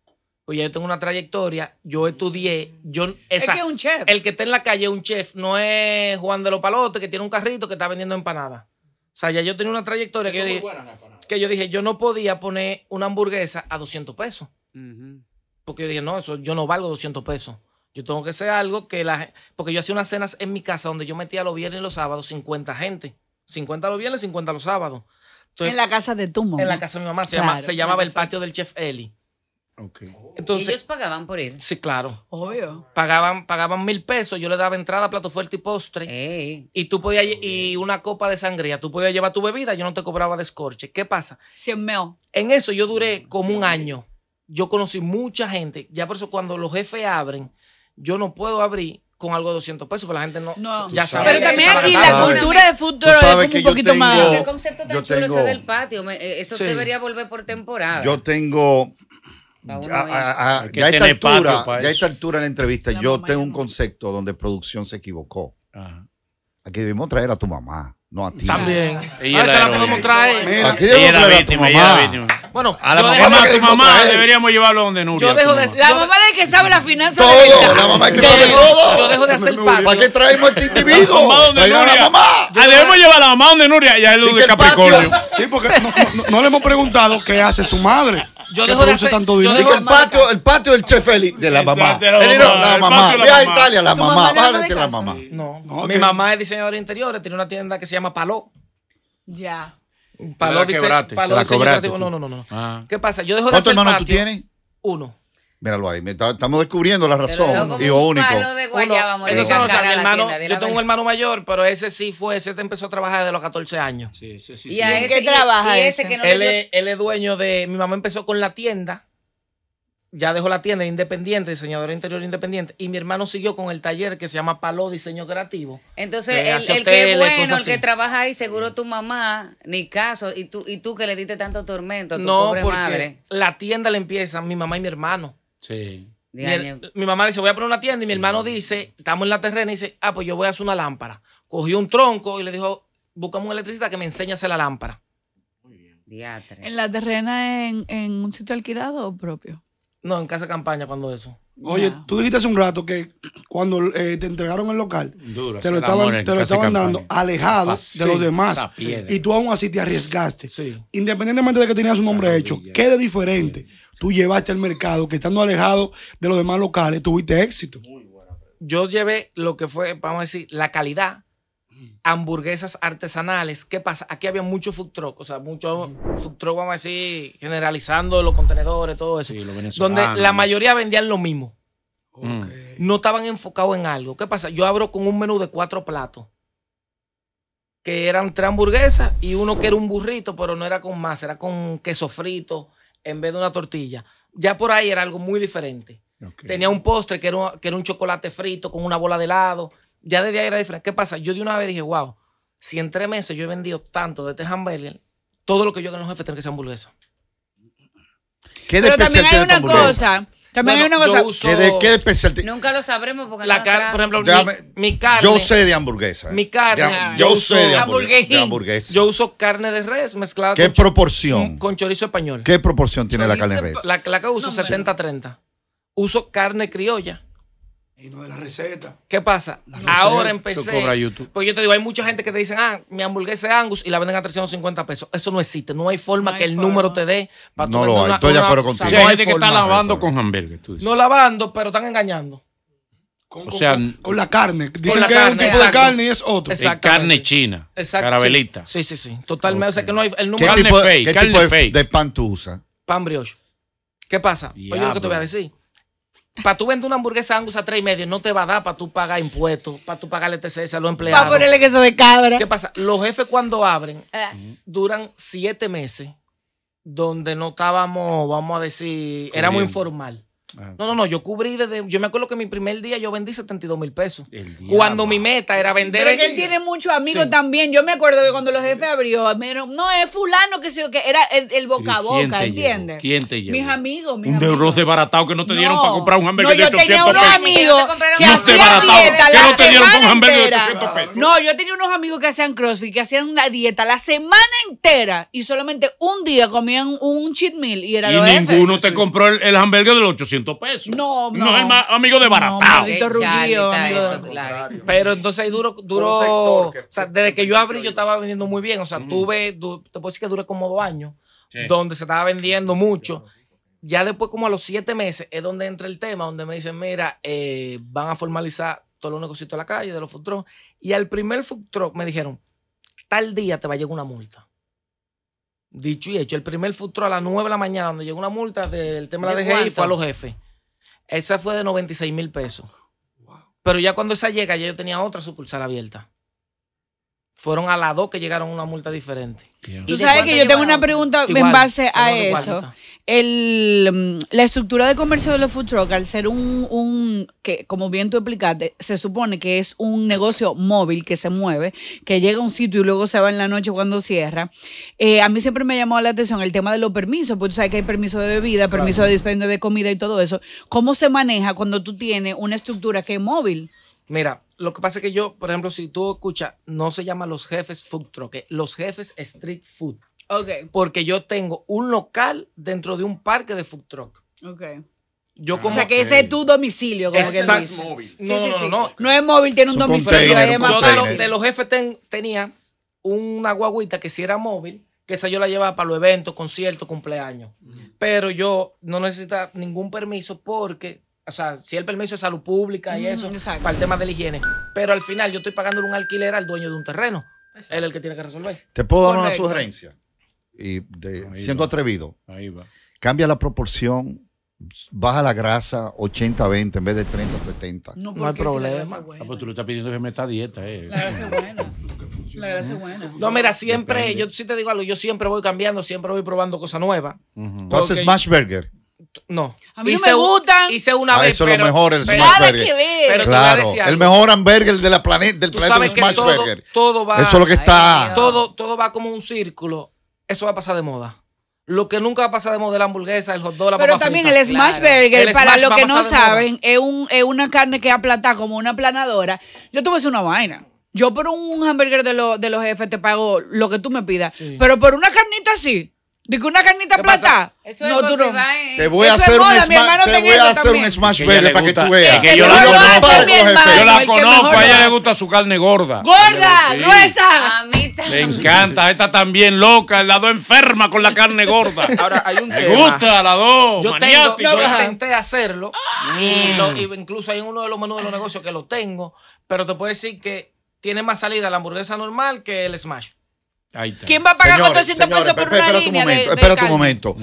Oye, pues yo tengo una trayectoria, yo estudié, yo... Esa, es un chef. El que está en la calle es un chef, no es Juan de los Palotes que tiene un carrito que está vendiendo empanadas. O sea, ya yo tenía una trayectoria que yo, dije, yo, no podía poner una hamburguesa a 200 pesos. Porque yo dije, no, eso yo no valgo 200 pesos. Yo tengo que hacer algo que la Porque yo hacía unas cenas en mi casa donde yo metía los viernes y los sábados 50 gente. 50 los viernes, 50 los sábados. en la casa de
tu
mamá. En la casa de mi mamá. Se, se llamaba el
patio del chef Eli. Okay. Entonces, ellos pagaban por él, Sí, claro. Obvio. Pagaban, pagaban mil pesos, yo le daba entrada, plato fuerte y postre. Y tú podías, y una copa de sangría, tú podías llevar tu bebida, yo no te cobraba descorche. ¿Qué pasa? 100 mil. En eso yo duré mm. como un año. Yo conocí mucha gente. Ya por eso cuando los jefes abren, yo no puedo abrir con algo de 200 pesos, porque la gente no, sabe. Pero también aquí la cultura de futuro es un poquito más.
concepto del patio, eh, eso debería volver por temporada. Yo
tengo a, ya, a esta altura, ya esta altura en la entrevista, yo tengo un concepto donde producción se equivocó. Aquí debemos traer a tu mamá, no a
ti. También. Ella ah, la, podemos traer. Mira, Aquí debemos traer víctima, Bueno, a la
mamá, tu mamá deberíamos llevarlo donde Nuria. Yo dejo de la
mamá de que sabe la finanza. Todo, la mamá de que
sabe todo. Yo dejo de hacer parte. ¿Para qué traemos a este individuo? La mamá donde A la mamá. Ah, debemos llevar a la mamá donde Nuria ya es lo de Capricornio.
Sí, porque no le hemos preguntado qué hace su madre yo dejo de
hacer tanto el
patio, el patio del chef Eli de la mamá. De la mamá, no, la mamá.
Ve a Italia, la mamá, que la mamá.
No, mi mamá es diseñadora de interiores, tiene una tienda que se llama Paló. Ya. Paló dice, Paló No, no, no, no. Ah. ¿Qué pasa? Yo dejo de hacer ¿Cuántos hermanos tú tienes? Uno.
Míralo ahí. Estamos descubriendo la razón. Y único.
yo tengo un hermano mayor, pero ese sí fue, ese te empezó a trabajar desde los 14 años. Sí, sí, sí. ¿Y a ese que trabaja? ese él, es, dueño de. Mi mamá empezó con la tienda. Ya dejó la tienda independiente, diseñador interior independiente. Y mi hermano siguió con el taller que se llama Palo Diseño Creativo.
Entonces, el, que es bueno, el que trabaja ahí, seguro tu mamá, ni caso. Y tú, y tú que le diste tanto tormento a tu no, pobre madre.
La tienda le empiezan mi mamá y mi hermano. Sí. Mi, mamá dice, voy a poner una tienda y mi hermano dice, estamos en la terrena y dice, ah, pues yo voy a hacer una lámpara. Cogió un tronco y le dijo, buscamos un electricista que me enseñe a hacer la lámpara. Muy bien.
¿En la terrena en, en
un sitio alquilado o propio? No, en casa campaña cuando eso. Oye,
tú dijiste hace un rato que cuando eh, te entregaron el local, te lo estaban, dando alejado ah, de los demás. Y tú aún así te arriesgaste. Independientemente de que tenías un nombre hecho, ¿qué de diferente tú llevaste al mercado que estando alejado de los demás locales tuviste éxito?
Yo llevé lo que fue, vamos a decir, la calidad hamburguesas artesanales. ¿Qué pasa? Aquí había mucho food truck, o sea, mucho food truck, vamos a decir, generalizando los contenedores, todo eso. donde la mayoría vendían lo mismo. No estaban enfocados en algo. ¿Qué pasa? Yo abro con un menú de cuatro platos. Que eran tres hamburguesas y uno que era un burrito, pero no era con más, era con queso frito en vez de una tortilla. Ya por ahí era algo muy diferente. Tenía un postre que era que era un chocolate frito con una bola de helado ya de ahí era diferencia. ¿Qué pasa? Yo de una vez dije, wow, si en tres meses yo he vendido tanto de este hamburger, todo lo que yo hago en los jefes tiene que ser hamburguesa. Pero también hay una cosa.
También hay una cosa. ¿Qué, de, qué Nunca lo sabremos
porque la no cara, por ejemplo, mi, carne. Yo sé
de hamburguesa. ¿eh? Mi carne. yo, sé de
hamburguesa, Yo uso carne de res mezclada ¿Qué con, proporción? Con chorizo español. ¿Qué
proporción tiene
la carne de res? La, que uso 70-30. Uso carne criolla y no de la receta. ¿Qué pasa? Ahora empecé. Porque Pues yo te digo, hay mucha gente que te dicen, ah, mi hamburguesa es Angus y la venden a 350 pesos. Eso no existe. No hay forma que el número te dé para No lo hay. Estoy de acuerdo contigo. O no hay gente que está lavando
con hamburguesas.
No lavando, pero están engañando. Con, o sea, con, la carne. Dicen que es un tipo de carne y es otro. Es carne china. Exacto. Carabelita. Sí, sí, sí. Totalmente. O sea que no hay el número. ¿Qué tipo, fake, ¿qué tipo
De, pan tú usas?
Pan brioche. ¿Qué pasa? Pues Oye, lo que te voy a decir. Para tú vender una hamburguesa Angus a tres y medio, no te va a dar para tú pagar impuestos, para tú pagarle TCS a los empleados. Para ponerle queso
de cabra. ¿Qué
pasa? Los jefes cuando abren ah. duran siete meses donde no estábamos, vamos a decir, era muy informal. Ah, no, no, no, yo cubrí desde, yo me acuerdo que mi primer día yo vendí 72 mil pesos. Cuando mi meta era vender... Pero que él
tiene muchos amigos también. Yo me acuerdo que cuando los jefes abrió, no, es fulano que, se, que era el, boca a boca, ¿entiendes?
¿Quién
te llevó? Mis
amigos, Un Un
amigos. desbaratado que no te dieron para comprar un hamburger de 800 pesos. yo tenía unos amigos que hacían no un de
No, yo tenía unos amigos que hacían crossfit, que hacían una dieta la semana entera y solamente un día comían un cheat meal y era y ninguno
te compró el, el hamburger de los 800 pesos. No, no. No es más amigo de baratado
Pero entonces ahí duro, duro. desde que, yo abrí, yo estaba vendiendo muy bien. O sea, tuve, te puedo decir que duré como dos años, donde se estaba vendiendo mucho. Ya después, como a los siete meses, es donde entra el tema, donde me dicen, mira, eh, van a formalizar todos los negocios de la calle, de los food Y al primer food truck me dijeron, tal día te va a llegar una multa. Dicho y hecho, el primer futuro a las 9 de la mañana, donde llegó una multa del tema de la DGI, fue a los jefes. Esa fue de 96 mil pesos. Pero ya cuando esa llega, ya yo tenía otra sucursal abierta fueron a las dos que llegaron una multa diferente. ¿Y Tú sabes que yo tengo una
pregunta en base a eso. Mm, la estructura de comercio de los food truck, al ser un, que como bien tú explicaste, se supone que es un negocio móvil que se mueve, que llega a un sitio y luego se va en la noche cuando cierra. Eh, a mí siempre me ha llamado la atención el tema de los permisos, porque tú sabes que hay permiso de bebida, permiso de dispendio de comida y todo eso. ¿Cómo se maneja cuando tú tienes una estructura que es
móvil? Mira, lo que pasa es que yo, por ejemplo, si tú escuchas, no se llama los jefes food truck, eh, los jefes street food. Ok. Porque yo tengo un local dentro de un parque de food truck. Ok. Yo ah, como, o sea, que ese es
tu domicilio, como que móvil. No, No, no, es móvil, tiene un, domicilio. yo de los,
los jefes tenía una guaguita que si era móvil, que esa yo la llevaba para los eventos, conciertos, cumpleaños. Pero yo no necesitaba ningún permiso porque o sea, si el permiso de salud pública y eso, para el tema de la higiene. Pero al final yo estoy pagando un alquiler al dueño de un terreno. Él es el que tiene que resolver.
Te puedo dar una sugerencia. Y siendo atrevido. Ahí va. Cambia la proporción baja la grasa 80-20 en vez de 30-70. No,
hay problema. Ah,
pues tú le estás pidiendo que me está dieta. Eh. La grasa es buena.
la grasa es buena. No, mira, siempre, yo sí te digo algo, yo siempre voy cambiando, siempre voy probando cosas nuevas.
Uh es Haces smash
burger?
No. A mí no me gustan. Hice una ah, vez. Eso es lo mejor, el que claro, el mejor
hamburger de planeta, del planeta Smash todo, Burger. va, eso es lo que está.
todo, todo va como un círculo. Eso va a pasar de moda. Lo que nunca va a pasar de moda es la hamburguesa, el hot dog, Pero también el Smash Burger, para los que no saben,
es, una carne que aplata como una aplanadora. Yo tuve una vaina. Yo por un hamburger de, de los jefes te pago lo que tú me pidas. Pero por una carnita así. ¿De que una carnita plata? Eso no, tú no.
Te voy a hacer, un, smash, te voy a hacer un smash
verde para que tú veas. Que yo, la conozco, a ella le gusta su carne gorda. ¡Gorda! Sí.
A mí también.
Le encanta, esta también loca, La dos enferma con la carne gorda. Ahora hay un Me gusta la dos, yo Tengo, yo intenté
hacerlo, ah. y incluso hay uno de los menús de los negocios que lo tengo, pero te puedo decir que tiene más salida la hamburguesa normal que el smash. ¿Quién va a pagar 400 pesos por una espera línea de, Espera
un momento.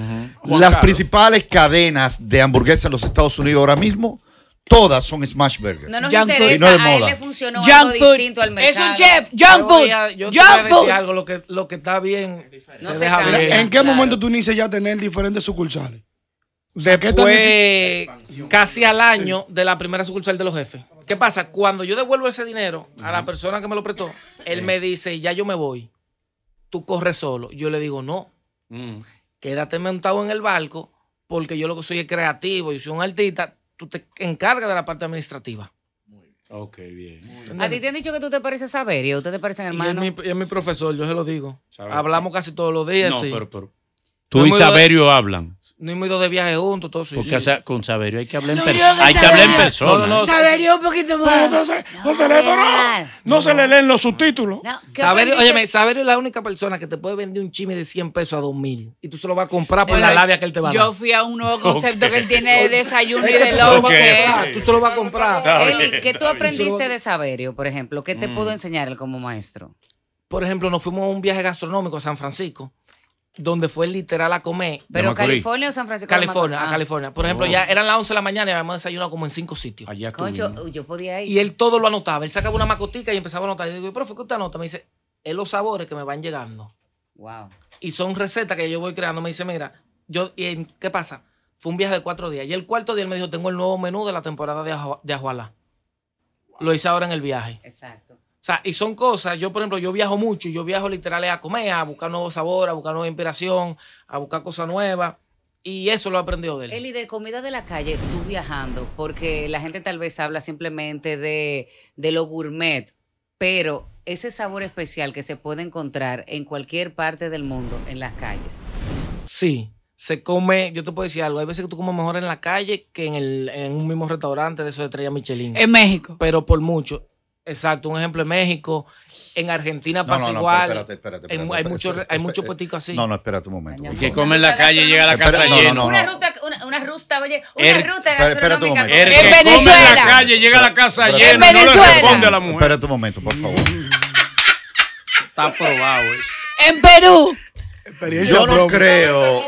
Las principales cadenas de hamburguesas en los Estados Unidos ahora mismo todas son smash burger. No nos interesa, y no él
le funcionó algo distinto al mercado. Es un chef, junk food, yo
algo, lo que, lo que está bien se deja ¿En qué
momento tú inicias ya a tener diferentes sucursales?
Después, casi al año de la primera sucursal de los jefes. ¿Qué pasa? Cuando yo devuelvo ese dinero a la persona que me lo prestó, él me dice, ya yo me voy tú corres solo. Yo le digo, no, mm. quédate montado en el barco porque yo lo que soy es creativo y soy un artista, tú te encargas de la parte administrativa. Muy bien. Ok, bien. A ti te han dicho que tú te pareces a Saberio, ustedes te parecen hermanos. Y es, mi, profesor, yo se lo digo. Hablamos casi todos los días. No, pero, pero,
tú y Saberio hablan.
No hemos ido de viaje juntos, todo eso. Porque
con Saverio hay que hablar en persona. Hay que hablar en persona. No,
¿eh? un poquito más. No, se,
no, se le leen los subtítulos. Saberio, Saverio es la única persona que te puede vender un chisme de 100 pesos a 2000 y tú se lo vas a comprar por la labia que él te va a dar. Yo fui
a un nuevo concepto que él tiene de desayuno y de lobo. Tú
se lo vas a comprar. Eli,
¿qué tú aprendiste de
Saberio, por ejemplo? ¿Qué te mm. pudo enseñar él como maestro? Por ejemplo, nos fuimos a un viaje gastronómico a San Francisco donde fue literal a comer. ¿Pero California o San Francisco? California, a ah. California. Por ejemplo, oh. ya eran las 11 de la mañana y habíamos desayunado como en cinco sitios. Allá Concho, yo podía ir. Y él todo lo anotaba. Él sacaba una macotica y empezaba a anotar. Yo digo, fue ¿qué usted anota? Me dice, es los sabores que me van llegando. Wow. Y son recetas que yo voy creando. Me dice, mira, yo, ¿y ¿qué pasa? Fue un viaje de cuatro días. Y el cuarto día él me dijo, tengo el nuevo menú de la temporada de, Ajuala. Lo hice ahora en el viaje. Exacto. O sea, y son cosas, yo por ejemplo, yo viajo mucho, y yo viajo literal a comer, a buscar nuevos sabores, a buscar nueva inspiración, a buscar cosas nuevas. Y eso lo aprendió de él.
Eli, de comida de la calle, tú viajando, porque la gente tal vez habla simplemente de, lo gourmet, pero ese sabor especial que se puede encontrar
en cualquier parte del mundo, en las calles. Sí, se come, yo te puedo decir algo, hay veces que tú comes mejor en la calle que en, el, un mismo restaurante de esos de estrella Michelin. En México. Pero por mucho. Exacto, un ejemplo en México, en Argentina pasa no, no, igual. No, espérate, espérate, hay muchos hay mucho así. No, no, espérate un momento. El que come en la calle y llega a la casa lleno. Una
ruta, una, ruta, oye, una ruta gastronómica. El que en Venezuela. come en la calle llega a la casa
llena y no le responde a la mujer. Espérate un momento, por favor. Está
probado
eso. En Perú. Yo no
creo,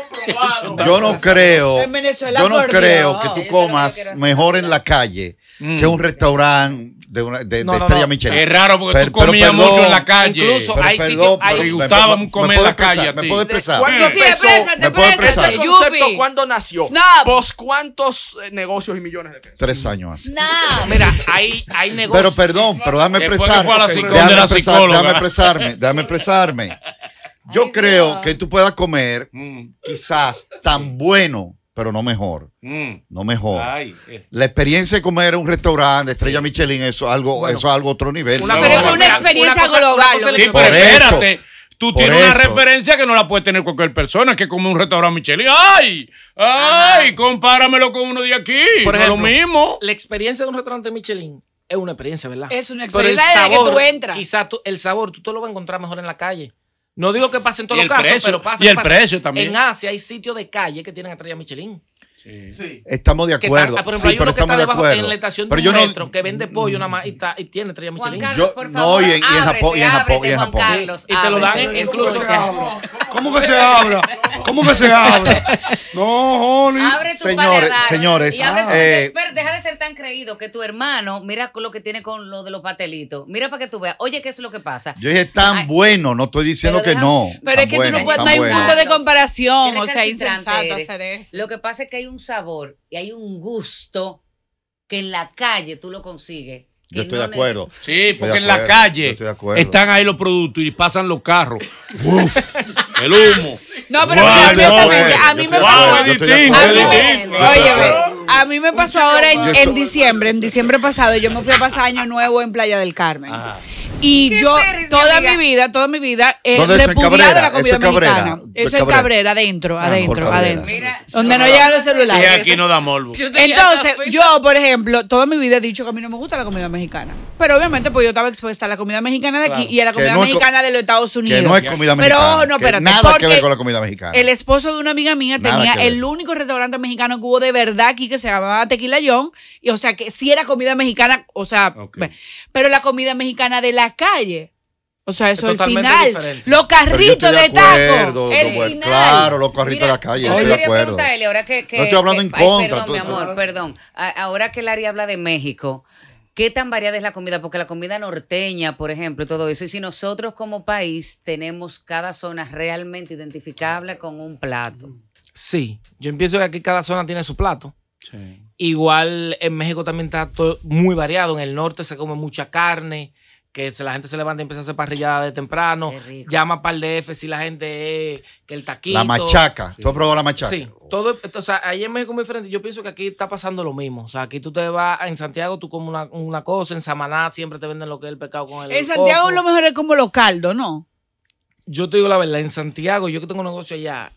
yo no creo, yo no creo que tú comas mejor en la calle que mm. que un restaurante de, de, estrella no. Michelin. Es raro porque tú comías mucho en la calle. Incluso pero, hay sitios que gustaba comer en la calle. Me puedo expresar. ¿Cuándo sí, cuándo
nació? ¿Vos cuántos eh, negocios y millones de pesos?
Tres años antes.
Snap. Mira, hay,
hay negocios. Pero perdón, pero déjame expresarme. Déjame, déjame expresarme,
déjame expresarme. Yo creo que tú puedas comer mm. quizás tan bueno pero no mejor.
Mm. No mejor. Eh.
La experiencia de comer en un restaurante, estrella Michelin, eso es algo, es algo otro nivel.
Una, pero es una experiencia global. sí, pero espérate. Tú tienes una referencia que no la puede tener cualquier persona que come un restaurante Michelin. ¡Ay! ¡Ay! Compáramelo
con uno de aquí. Por ejemplo, lo mismo. La experiencia de un restaurante Michelin es una experiencia, ¿verdad? Es una experiencia sabor, que tú entras. Quizás el sabor tú te lo vas a encontrar mejor en la calle. No digo que pase en todos los casos, pero pasa. Y el precio también. En Asia hay sitios de calle que tienen estrella Michelin. Estamos de acuerdo. Ah, hay uno que estamos está de En la estación pero yo no, que vende pollo nada más y, tiene tres Michelin. Carlos, yo, no, y y en Japón. Y en Japón. y, y te lo dan incluso.
¿Cómo que se habla? ¿Cómo que se habla? No, Holly. Señores, señores. Eh,
deja de ser tan creído que tu hermano, mira lo que tiene con lo de los patelitos. Mira para que tú veas. Oye, ¿qué es lo que pasa? Yo
dije, tan bueno, no estoy diciendo que no. Pero es que tú no puedes, dar un punto
de comparación. O sea, insensato Lo
que pasa es que hay un sabor y hay un gusto que en la calle tú lo consigues.
Yo estoy de acuerdo.
Sí, porque en la calle
están ahí los productos y pasan los carros. el humo. No, pero a
mí me pasó.
a mí me pasó ahora en, diciembre. En diciembre pasado yo me fui a pasar Año Nuevo en Playa del Carmen. Y yo toda mi, vida, toda mi vida he eh, la comida mexicana. Eso es Cabrera, Cabrera adentro, ah, adentro, adentro. Mira, donde no llegan los celulares. Sí, aquí no da morbo. Entonces, yo, por ejemplo, toda mi vida he dicho que a mí no me gusta la comida mexicana. Pero obviamente, pues yo estaba expuesta a la comida mexicana de aquí y a la comida mexicana de los Estados Unidos. Que no es comida mexicana. Pero no, espérate. Nada que ver con la
comida mexicana. El
esposo de una amiga mía tenía el único restaurante mexicano que hubo de verdad aquí que se llamaba Tequila Young Y o sea, que sí era comida mexicana, o sea, pero la comida mexicana de la calle. O sea, eso es el final. Los
carritos de, de El Claro, los carritos de la calle. estoy de acuerdo.
no estoy hablando en contra. Perdón, mi amor, perdón. Ahora que Larry habla de México, ¿qué tan variada es la comida? Porque la comida norteña, por ejemplo, todo eso. Y si nosotros como país tenemos cada zona realmente identificable con un
plato. Sí, yo empiezo que aquí cada zona tiene su plato. Sí. Igual en México también está todo muy variado. En el norte se come mucha carne que la gente se levanta y empieza a hacer parrillada de temprano. Llama para el DF si la gente es, eh, que el taquito. La machaca. ¿Tú has probado la machaca? Sí. Todo, o sea, ahí en México es muy diferente. Yo pienso que aquí está pasando lo mismo. O sea, aquí tú te vas, en Santiago tú comes una, cosa, en Samaná siempre te venden lo que es el pecado con el En Santiago lo
mejor es como los caldos, ¿no?
Yo te digo la verdad, en Santiago, yo que tengo un negocio allá,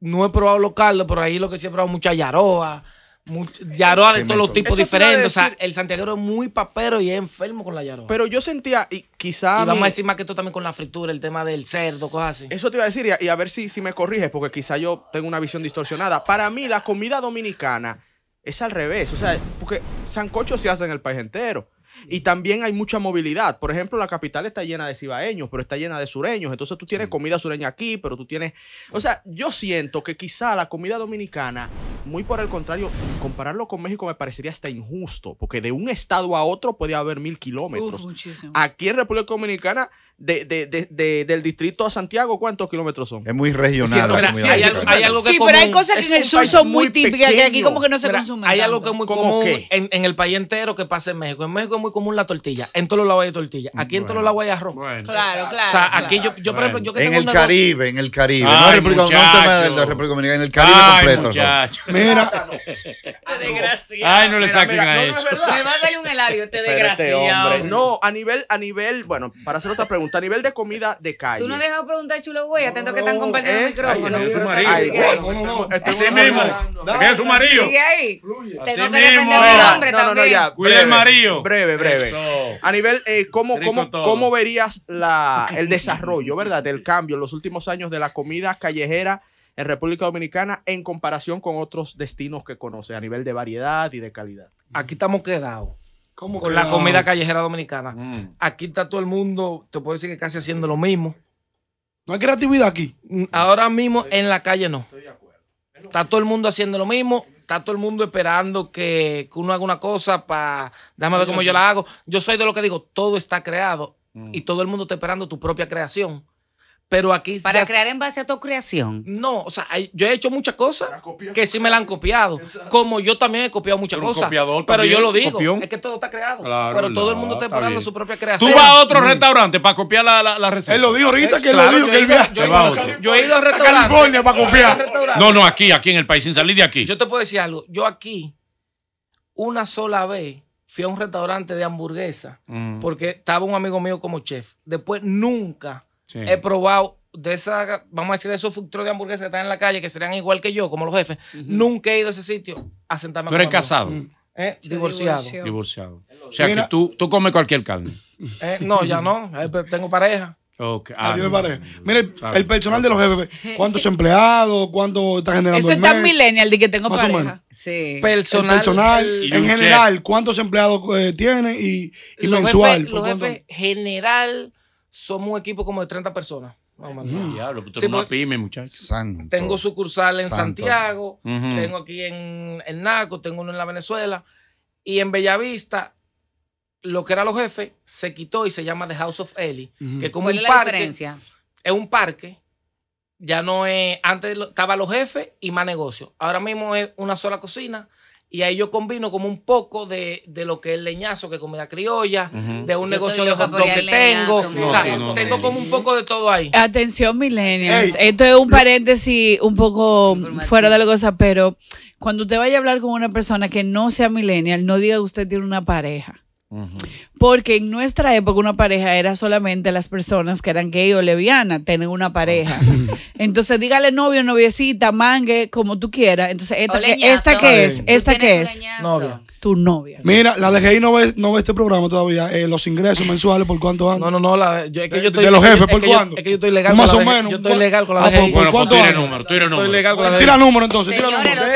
no he probado los caldos, pero ahí lo que sí he probado mucha yaroa mucho, yaroa de todos los tipos diferentes. o sea, el santiaguero es muy papero y es enfermo con la yaroa. Pero yo sentía, y quizá. Y vamos a decir más que esto también con la fritura, el tema del cerdo, cosas así.
Eso te iba a decir, y a, ver si, si me corriges, porque quizá yo tengo una visión distorsionada. Para mí, la comida dominicana es al revés. O sea, porque sancocho se hace en el país entero. Y también hay mucha movilidad. Por ejemplo, la capital está llena de cibaeños, pero está llena de sureños. Entonces tú tienes comida sureña aquí, pero tú tienes... O sea, yo siento que quizá la comida dominicana, muy por el contrario, compararlo con México me parecería hasta injusto, porque de un estado a otro puede haber mil kilómetros. Aquí en República Dominicana de, de, de, del distrito a Santiago, ¿cuántos kilómetros son? Es muy regional. sí,
pero hay cosas que en el sur son muy típicas y aquí como que no se consumen. Hay algo que es muy común en, el país entero que pasa en México. En México es muy común la tortilla. En todos los lados hay tortilla. Aquí en todos los lados hay arroz. claro, claro. O sea, aquí yo, yo, por ejemplo, yo que en el Caribe,
en el Caribe. Ay, no, República, no tema de República Dominicana, en el Caribe Ay, completo. Muchacho.
Mira.
Ay, no le saquen a eso. Me va a salir un helario,
te desgraciado. No, a nivel, a nivel, bueno, para hacer otra pregunta a nivel de comida de calle. Tú no
dejas preguntar chulo güey, atento que están compartiendo el eh,
micrófono. su marido.
Así
mismo. su marido. Sigue
ahí. Tengo que defender
mi hombre no, también. No, no, ya. el marido. Breve, breve. A nivel, eh, ¿cómo, cómo, ¿cómo verías la, el desarrollo, verdad? del cambio en los últimos años de la comida callejera en República Dominicana en comparación con otros destinos que conoce a nivel de variedad y de calidad. Aquí estamos quedados
con la comida callejera dominicana. Mm. Aquí está todo el mundo, te puedo decir que casi haciendo lo mismo. ¿No hay creatividad aquí? Mm, ahora mismo en la calle no. Estoy de acuerdo. Está todo el mundo haciendo lo mismo, está todo el mundo esperando que, uno haga una cosa para, déjame ver cómo yo la hago. Yo soy de lo que digo, todo está creado mm. y todo el mundo está esperando tu propia creación. Pero aquí. ¿Para crear en base a tu
creación?
No, o sea, yo he hecho muchas cosas que sí me la han copiado. Como yo también he copiado muchas cosas. pero yo lo digo, es que todo está creado. pero todo el mundo está preparando su propia creación. Tú vas a otro mm. restaurante para copiar la,
la, receta. Él lo dijo ahorita que él lo dijo, que él viaja.
Yo, he ido a restaurantes. A California para copiar.
No, no, aquí, aquí en el país, sin salir de
aquí. Yo te puedo decir algo. Yo aquí, una sola vez, fui a un restaurante de hamburguesa mm. porque estaba un amigo mío como chef. Después nunca He probado de esa, vamos a decir, de esos futuros de hamburguesas que están en la calle, que serían igual que yo, como los jefes. Nunca he ido a ese sitio a sentarme. Pero eres casado? Mm. ¿Eh? Divorciado.
Divorciado. O sea que
tú, tú comes cualquier carne.
Eh, no, ya no. Eh, tengo pareja.
Okay. Ah, ah, pareja.
Mira, el, personal de los jefes, ¿cuántos empleados? ¿Cuánto está generando? Eso está en millennial
de
que tengo pareja. Sí. Personal. El personal en general,
¿cuántos empleados tiene?
y,
los mensual? los jefes
general somos un equipo como de 30 personas.
Tengo sucursal en Santiago, tengo
aquí en, el Naco, tengo uno en la Venezuela. Y en Bellavista, lo que era los jefes se quitó y se llama The House of Ellie. que como ¿Cuál parque, Es un parque. Ya no es. Antes estaba los jefes y más negocios. Ahora mismo es una sola cocina y ahí yo combino como un poco de, lo que es leñazo, que es comida criolla, de un negocio de hot que tengo. o sea, tengo como un poco de todo ahí.
Atención, millennials. Esto es un paréntesis un poco fuera de la cosa, pero cuando usted vaya a hablar con una persona que no sea millennial, no diga que usted tiene una pareja. Porque en nuestra época una pareja era solamente las personas que eran gay o leviana tener una pareja. Ah. Entonces dígale novio, noviecita, mangue, como tú quieras. Entonces, ¿esta, que, es? ¿Esta que es?
novio tu novia. Mira, la DGI no ve, no ve este programa todavía. Eh, los ingresos mensuales, ¿por cuánto andan? No, no, no. La, yo, es que eh, yo estoy, de, los jefes, ¿por cuánto? es que yo estoy
legal Más con la o menos. Yo estoy legal con la ah, DGI. Pues, pues, bueno, pues tira número, tira número. con la Tira número entonces, tira número. Tú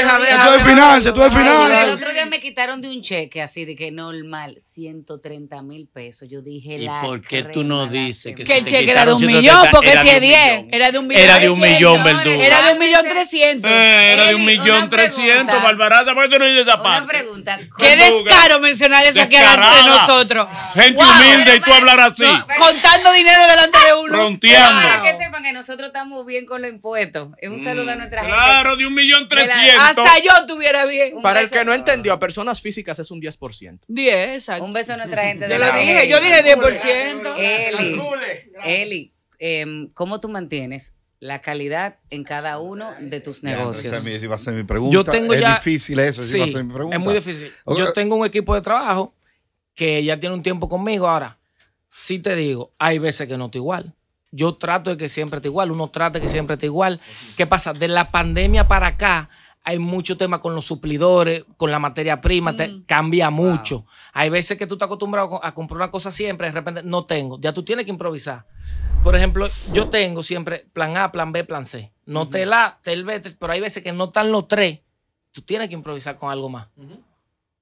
de finanzas, tú de finanzas. El
otro día me quitaron de un cheque así de que normal, 130 mil pesos. Yo dije
la ¿Y por qué tú no dices que, que el cheque era de un millón? Porque si es 10,
era de un millón. Era de un millón, Verdugo. Era de un millón 300. Eh, era de un millón 300,
Barbarata, ¿por qué tú no dices esa parte? Una pregunta,
Qué descaro mencionar eso aquí delante de
nosotros. Gente humilde y tú hablar así.
contando dinero delante de uno. Fronteando. Para que sepan que nosotros estamos bien con los impuestos.
Es un mm, saludo a nuestra gente. Claro, de un millón trescientos. Hasta yo
estuviera bien.
Para
el que no entendió, a personas físicas es un 10%.
10, exacto. Un beso a nuestra gente. yo lo dije, yo dije 10%. Eli, Eli, Eli em, ¿cómo tú mantienes la calidad en cada uno de tus
negocios. Esa iba a ser mi pregunta. es difícil eso, sí, mi pregunta. Es muy difícil. Yo tengo un equipo de trabajo que ya tiene un tiempo conmigo. Ahora, sí te digo, hay veces que no estoy igual. Yo trato de que siempre esté igual, uno trata de que siempre esté igual. ¿Qué pasa? De la pandemia para acá, hay mucho tema con los suplidores, con la materia prima, te, mm. cambia mucho. Hay veces que tú estás acostumbrado a comprar una cosa siempre, de repente no tengo, ya tú tienes que improvisar. Por ejemplo, yo tengo siempre plan A, plan B, plan C. No te la, te el B, pero hay veces que no están los tres, tú tienes que improvisar con algo más.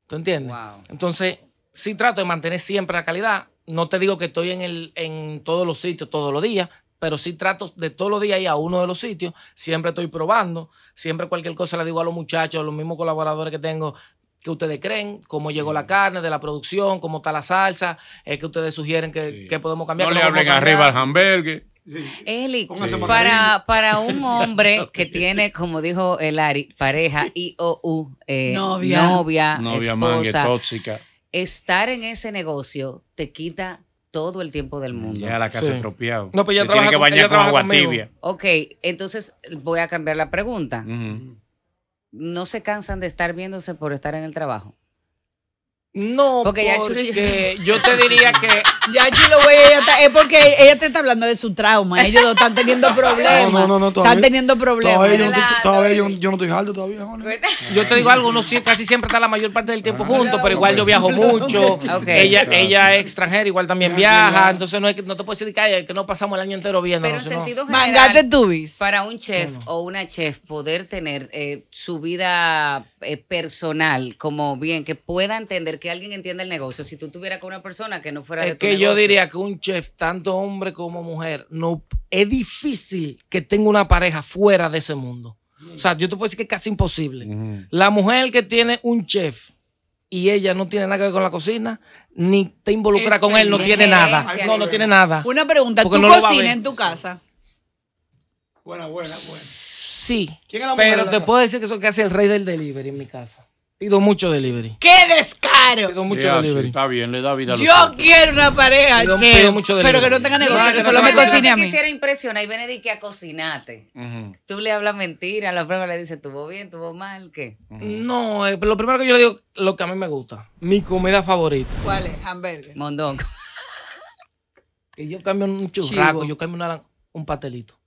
¿Tú entiendes? Entonces, sí trato de mantener siempre la calidad. No te digo que estoy en, el, en todos los sitios todos los días, pero sí trato de todos los días ir a uno de los sitios, siempre estoy probando, siempre cualquier cosa le digo a los muchachos, a los mismos colaboradores que tengo, que ustedes creen, cómo llegó la carne de la producción, cómo está la salsa, es que ustedes sugieren que, podemos cambiar. No le hablen arriba al
hamburger.
Eli, para, para un hombre que tiene, como dijo el Ari, pareja, IOU, eh, novia, novia, novia esposa, tóxica. estar en ese negocio te quita todo el tiempo del mundo. Ya a la casa estropeado.
No, pues ya trabaja, tiene que bañar con agua
tibia.
Ok, entonces voy a cambiar la pregunta. ¿No se cansan de estar viéndose por estar en el trabajo? No, porque, yo te diría que.
Ya Chulo, güey, ella está, es porque
ella te está hablando de su trauma. Ellos
están teniendo problemas. No, no, no, todavía. Están teniendo problemas. Todavía, yo no, estoy, todavía
todavía, pues,
eh, Yo te digo algo, uno casi siempre está la mayor parte del tiempo ah, juntos, pero igual yo viajo mucho. Ella, ella es extranjera, igual también viaja. Entonces no, es que, no te puedo decir que, no pasamos el año entero viendo. Pero en sentido general, Mangate
Para un chef o una chef poder tener eh, su vida eh, personal como bien, que pueda entender que alguien entienda el negocio. Si tú tuvieras con una persona que no fuera de tu que yo diría
que un chef, tanto hombre como mujer, no es difícil que tenga una pareja fuera de ese mundo. O sea, yo te puedo decir que es casi imposible. La mujer que tiene un chef y ella no tiene nada que ver con la cocina, ni te involucra con él, no tiene nada. No, no tiene nada. Una pregunta, ¿tú cocinas en
tu casa?
Buena, buena, buena.
Sí. pero te puedo decir que soy casi el rey del delivery en mi casa. Pido mucho delivery.
¡Qué descaro! Pido mucho delivery. está bien, le da vida a Yo
quiero una pareja, che. mucho delivery. Pero que no tenga
negocio, que
solo me cocine a mí. quisiera
impresionar y Benedique a cocinarte. Tú le hablas mentira, a la prueba le dices, ¿tuvo bien, tuvo mal,
qué? No, eh, lo primero que yo le digo, lo que a mí me gusta. Mi comida favorita. ¿Cuál es? Hamburger. Mondongo. que yo cambio un churraco, yo cambio un pastelito.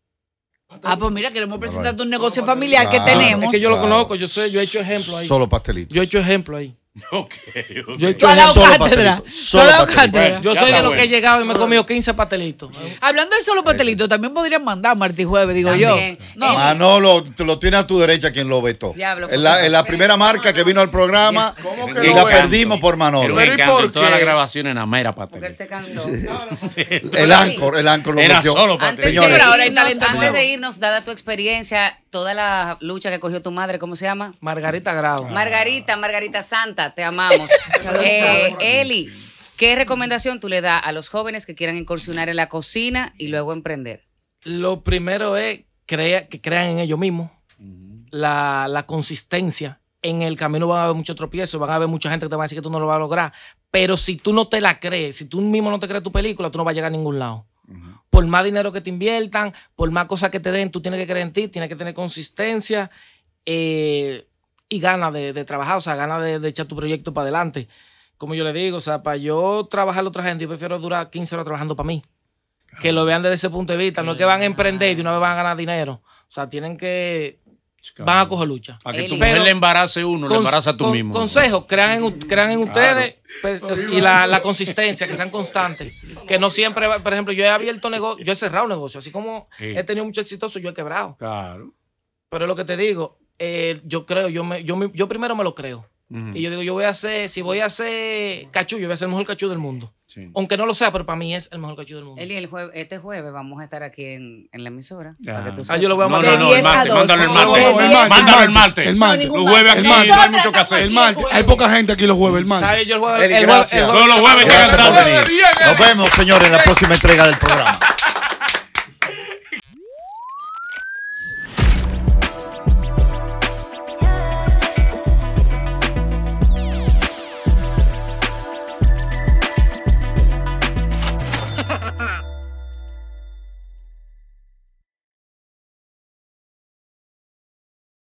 Ah, pues mira, queremos presentarte un negocio familiar que
tenemos. Es que yo lo conozco, yo, soy, yo he hecho ejemplo ahí. Solo pastelitos. Yo he hecho ejemplo ahí. Okay, Yo he hecho un solo yo, soy de los que he llegado y me he comido 15 patelitos Hablando de solo patelitos también podrían
mandar y Jueves, digo yo. No. Eh, Manolo,
lo tiene a tu derecha quien lo vetó. Diablo, en la, la primera marca que vino al programa y la perdimos por Manolo. Pero ¿y por Toda la
grabación en la mera el Ancor, el Ancor lo ahora solo antes, antes de
irnos, dada tu experiencia, toda la lucha que cogió tu madre, ¿cómo se llama? Margarita Grau. Ah. Margarita, Margarita Santa te amamos. Eh, Eli, ¿qué recomendación tú le das a los jóvenes que quieran incursionar en la cocina y luego emprender?
Lo primero es que crean en ellos mismos, la, consistencia. En el camino van a haber muchos tropiezos, van a haber mucha gente que te va a decir que tú no lo vas a lograr. Pero si tú no te la crees, si tú mismo no te crees tu película, tú no vas a llegar a ningún lado. Por más dinero que te inviertan, por más cosas que te den, tú tienes que creer en ti, tienes que tener consistencia. Eh, y ganas de, trabajar, o sea, ganas de, echar tu proyecto para adelante. Como yo le digo, o sea, para yo trabajar a otra gente, yo prefiero durar 15 horas trabajando para mí. Que lo vean desde ese punto de vista. No es que van a emprender y de una vez van a ganar dinero. O sea, tienen que van a coger lucha. Para que tu mujer le
embarace uno, le embaraza tú mismo.
Consejo, crean en, crean en ustedes pues, y la, consistencia, que sean constantes. Que no siempre, por ejemplo, yo he abierto negocio, yo he cerrado un negocio. Así como he tenido mucho exitoso, yo he quebrado. Claro. Pero es lo que te digo, eh, yo creo, yo, me, yo, yo primero me lo creo. Y yo digo, yo voy a hacer, si voy a hacer cachú, yo voy a ser el mejor cachú del mundo. Aunque no lo sea, pero para mí es el mejor cachú del
mundo. Eli, el este jueves vamos a estar aquí en, en la
emisora. Ah. ah. yo lo voy a mandar. No, el martes. el martes. el martes. El martes.
jueves no hay mucho que El martes.
Hay poca gente aquí los jueves, el martes. los Nos vemos, señores, en la próxima entrega del programa.